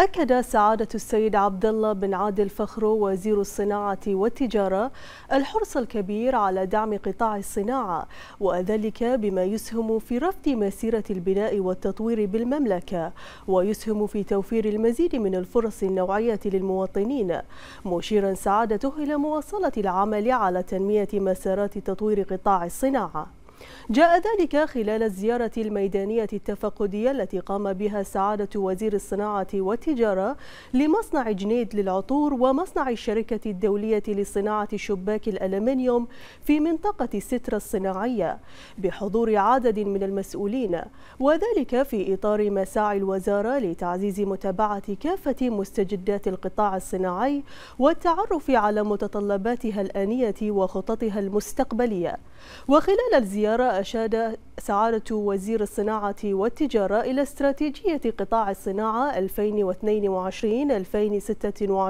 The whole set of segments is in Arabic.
أكد سعادة السيد عبد الله بن عادل فخرو وزير الصناعة والتجارة الحرص الكبير على دعم قطاع الصناعة وذلك بما يسهم في رفض مسيرة البناء والتطوير بالمملكة ويسهم في توفير المزيد من الفرص النوعية للمواطنين مشيرا سعادته إلى مواصلة العمل على تنمية مسارات تطوير قطاع الصناعة جاء ذلك خلال الزيارة الميدانية التفقدية التي قام بها سعادة وزير الصناعة والتجارة لمصنع جنيد للعطور ومصنع الشركة الدولية لصناعة شباك الألمنيوم في منطقة سترة الصناعية بحضور عدد من المسؤولين وذلك في إطار مساعي الوزارة لتعزيز متابعة كافة مستجدات القطاع الصناعي والتعرف على متطلباتها الآنية وخططها المستقبلية وخلال الزيارة أشاد سعادة وزير الصناعة والتجارة إلى استراتيجية قطاع الصناعة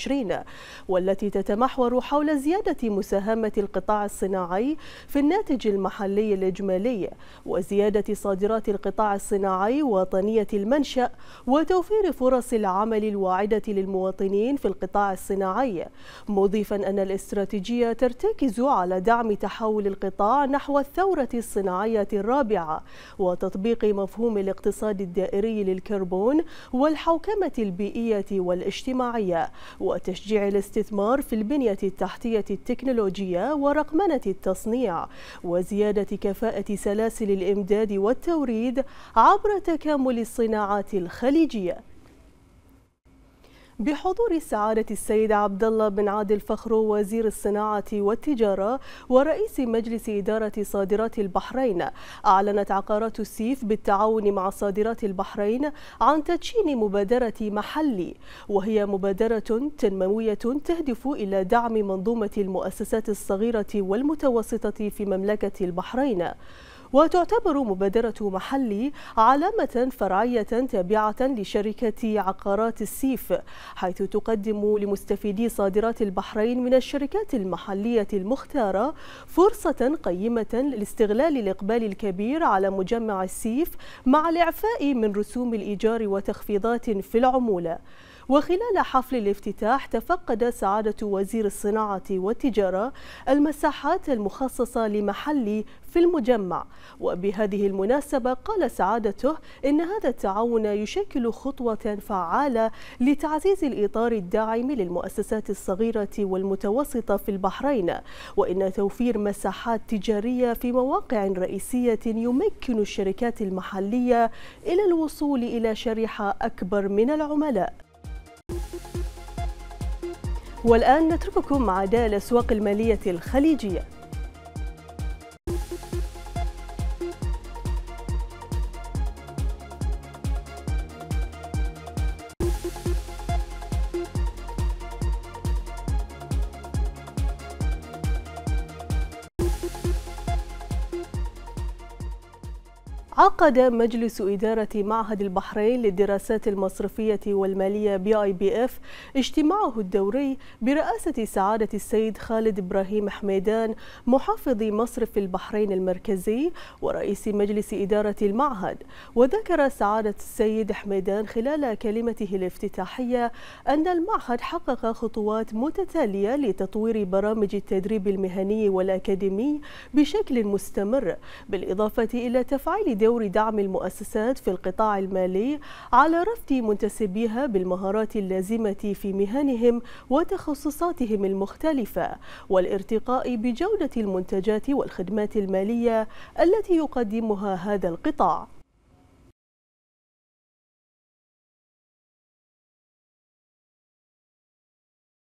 2022-2026 والتي تتمحور حول زيادة مساهمة القطاع الصناعي في الناتج المحلي الإجمالي وزيادة صادرات القطاع الصناعي وطنية المنشأ وتوفير فرص العمل الواعدة للمواطنين في القطاع الصناعي مضيفا أن الاستراتيجية ترتكز على دعم تحول القطاع نحو الثورة الصناعية الرابعة الرابعة وتطبيق مفهوم الاقتصاد الدائري للكربون والحوكمة البيئية والاجتماعية وتشجيع الاستثمار في البنية التحتية التكنولوجية ورقمنة التصنيع وزيادة كفاءة سلاسل الإمداد والتوريد عبر تكامل الصناعات الخليجية بحضور سعادة السيد عبد الله بن عادل فخرو وزير الصناعة والتجارة ورئيس مجلس إدارة صادرات البحرين أعلنت عقارات السيف بالتعاون مع صادرات البحرين عن تدشين مبادرة محلي وهي مبادرة تنموية تهدف إلى دعم منظومة المؤسسات الصغيرة والمتوسطة في مملكة البحرين وتعتبر مبادرة محلي علامة فرعية تابعة لشركة عقارات السيف حيث تقدم لمستفيدي صادرات البحرين من الشركات المحلية المختارة فرصة قيمة لاستغلال الإقبال الكبير على مجمع السيف مع الإعفاء من رسوم الإيجار وتخفيضات في العمولة وخلال حفل الافتتاح تفقد سعادة وزير الصناعة والتجارة المساحات المخصصة لمحل في المجمع وبهذه المناسبة قال سعادته إن هذا التعاون يشكل خطوة فعالة لتعزيز الإطار الداعم للمؤسسات الصغيرة والمتوسطة في البحرين وإن توفير مساحات تجارية في مواقع رئيسية يمكن الشركات المحلية إلى الوصول إلى شريحة أكبر من العملاء والآن نترككم مع أداء الأسواق المالية الخليجية عقد مجلس إدارة معهد البحرين للدراسات المصرفية والمالية بي آي بي إف اجتماعه الدوري برئاسة سعادة السيد خالد إبراهيم حميدان محافظ مصرف البحرين المركزي ورئيس مجلس إدارة المعهد وذكر سعادة السيد حميدان خلال كلمته الافتتاحية أن المعهد حقق خطوات متتالية لتطوير برامج التدريب المهني والأكاديمي بشكل مستمر بالإضافة إلى تفعيل دور دعم المؤسسات في القطاع المالي على رفد منتسبيها بالمهارات اللازمة في مهنهم وتخصصاتهم المختلفة والارتقاء بجودة المنتجات والخدمات المالية التي يقدمها هذا القطاع